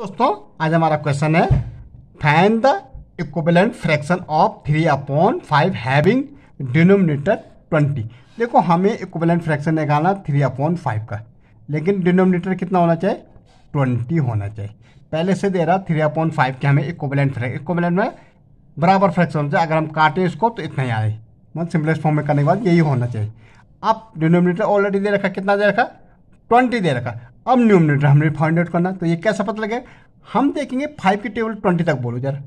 दोस्तों आज हमारा क्वेश्चन है find the equivalent fraction of three upon five having denominator twenty देखो हमें इक्विवेलेंट फ्रैक्शन निकालना थ्री अपॉन फाइव का लेकिन डिनोमिनेटर कितना होना चाहिए ट्वेंटी होना चाहिए पहले से दे रहा थ्री अपॉन फाइव के हमें इक्विवेलेंट इक्विवेलेंट में बराबर फ्रैक्शन होना चाहिए अगर हम काटें इसको तो इतना ही आए मतलब सिंपलेस्ट फॉर्म में करने के बाद यही होना चाहिए अब डिनोमिनेटर ऑलरेडी दे रखा कितना दे रखा ट्वेंटी दे रखा अब न्यूमिनेटर हमने फाइंड आउट करना तो ये कैसा पता लगे हम देखेंगे फाइव की टेबल ट्वेंटी तक बोलो जरा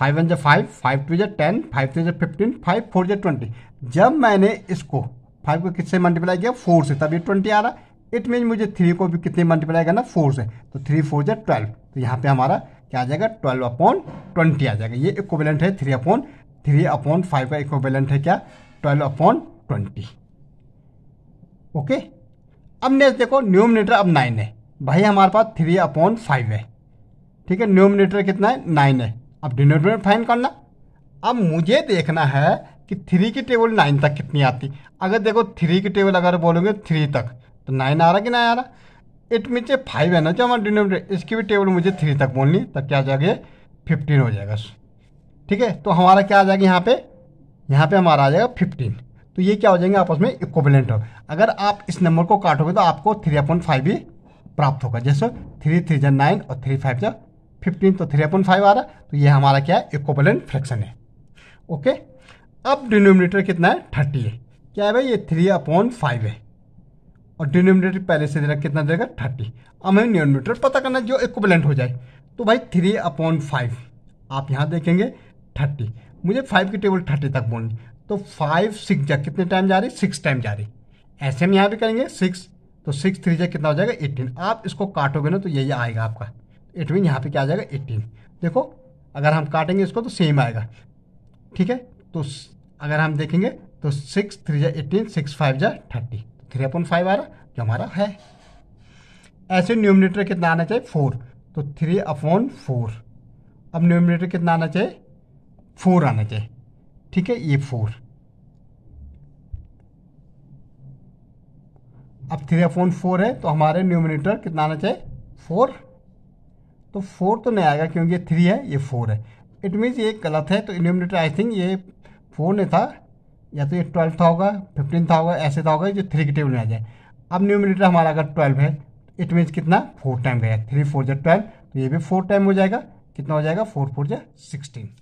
फाइव वन जो फाइव फाइव टू जो टेन फाइव थ्री जो फिफ्टीन फाइव फोर जो ट्वेंटी जब मैंने इसको फाइव को किससे मल्टीप्लाई किया फोर से तब ये ट्वेंटी आ रहा इट मीन मुझे थ्री को भी कितने मल्टीप्लाई करना फोर से तो थ्री फोर जो ट्वेल्व तो यहाँ पे हमारा क्या आ जाएगा ट्वेल्व अपॉन ट्वेंटी आ जाएगा ये इक्वेलेंट है three upon three upon five का इक्वेलेंट है क्या ट्वेल्व अपॉन ट्वेंटी ओके अब नेक्स्ट देखो न्यूमिनेटर अब नाइन है भाई हमारे पास थ्री अपॉन फाइव है ठीक है न्यूमिनेटर कितना है नाइन है अब डिनोमिनेटर फाइन करना अब मुझे देखना है कि थ्री की टेबल नाइन तक कितनी आती अगर देखो थ्री की टेबल अगर बोलोगे थ्री तक तो नाइन आ रहा कि नहीं आ रहा इट मीन से फाइव है ना जो हमारा डिनोमिनेटर इसकी भी टेबल मुझे थ्री तक बोलनी तब क्या आ जाएगा फिफ्टीन हो जाएगा ठीक है तो हमारा क्या आ जाएगा यहाँ पे यहाँ पे हमारा आ जाएगा फिफ्टीन तो ये क्या हो जाएंगे आपस में इक्वलेंट हो अगर आप इस नंबर को काटोगे तो आपको थ्री अपॉइंट फाइव ही प्राप्त होगा जैसे थ्री थ्री जन नाइन और थ्री फाइव जन फिफ्टीन तो थ्री अपॉइंट फाइव आ रहा तो ये हमारा क्या है इक्वलेंट फ्रैक्शन है ओके अब डिनोमिनेटर कितना है थर्टी है क्या है भाई ये थ्री अपॉन फाइव है और डिनोमिनेटर पहले से देगा कितना देगा थर्टी अब हमें डिनोमिनेटर पता करना जो इक्वलेंट हो जाए तो भाई थ्री अपॉन फाइव आप यहाँ देखेंगे थर्टी मुझे फाइव की टेबल थर्टी तक बोलनी तो फाइव सिक्स जा कितने टाइम जा रही सिक्स टाइम जा रही ऐसे हम यहाँ भी करेंगे सिक्स तो सिक्स थ्री जा कितना हो जाएगा एट्टीन आप इसको काटोगे ना तो यही आएगा आपका एटवीन यहाँ पे क्या आ जाएगा एट्टीन देखो अगर हम काटेंगे इसको तो सेम आएगा ठीक है तो अगर हम देखेंगे तो सिक्स थ्री जा एटीन सिक्स फाइव जा थर्टी थ्री अपॉइंट फाइव आ रहा जो हमारा है ऐसे न्यूमिनेटर कितना आना चाहिए फोर तो थ्री अपॉन फोर अब न्यूमिनेटर कितना आना चाहिए फोर आना चाहिए ठीक है ये फोर अब थ्री अपॉन फोर है तो हमारे न्यूमिनेटर कितना आना चाहिए फोर तो फोर तो नहीं आएगा क्योंकि ये थ्री है ये फोर है इट मीन्स ये गलत है तो न्यूमिनेटर आई थिंक ये फोर नहीं था या तो ये ट्वेल्व था होगा फिफ्टीन था होगा ऐसे था होगा जो थ्री के टेबल में आ जाए अब न्यूमिनेटर हमारा अगर ट्वेल्व है इट मीन्स कितना फोर टाइम गया थ्री फोर जो ट्वेल्व तो ये भी फोर टाइम हो जाएगा कितना हो जाएगा फोर फोर जो सिक्सटीन